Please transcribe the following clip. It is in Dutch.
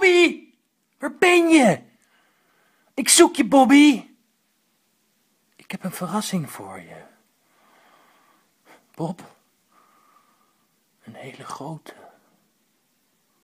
Bobby! Waar ben je? Ik zoek je, Bobby. Ik heb een verrassing voor je. Bob, een hele grote.